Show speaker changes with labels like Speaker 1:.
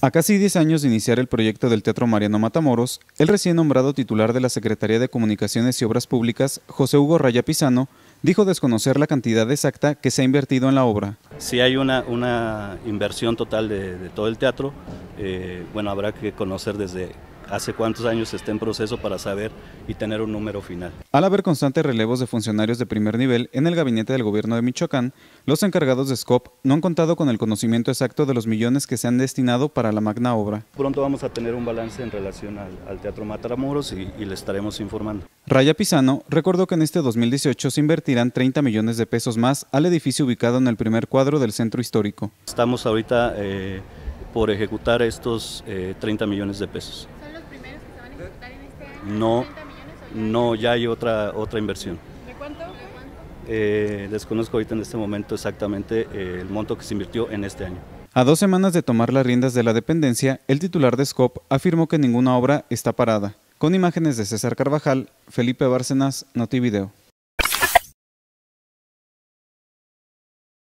Speaker 1: A casi 10 años de iniciar el proyecto del Teatro Mariano Matamoros, el recién nombrado titular de la Secretaría de Comunicaciones y Obras Públicas, José Hugo Raya Pizano, dijo desconocer la cantidad exacta que se ha invertido en la obra.
Speaker 2: Si hay una, una inversión total de, todo el teatro, eh, bueno, habrá que conocer desde hace cuántos años está en proceso para saber y tener un número final.
Speaker 1: Al haber constantes relevos de funcionarios de primer nivel en el gabinete del gobierno de Michoacán, los encargados de SCOP no han contado con el conocimiento exacto de los millones que se han destinado para la magna obra.
Speaker 2: Pronto vamos a tener un balance en relación al, Teatro Mataramuros y, y le estaremos informando.
Speaker 1: Raya Pisano recordó que en este 2018 se invertirán 30 millones de pesos más al edificio ubicado en el primer cuadro del centro histórico.
Speaker 2: Estamos ahorita eh, por ejecutar estos 30 eh, millones de pesos. No, no, ya hay otra, otra inversión. ¿De cuánto? Eh, desconozco ahorita en este momento exactamente eh, el monto que se invirtió en este año.
Speaker 1: A dos semanas de tomar las riendas de la dependencia, el titular de SCOP afirmó que ninguna obra está parada. Con imágenes de César Carvajal, Felipe Bárcenas, Notivideo.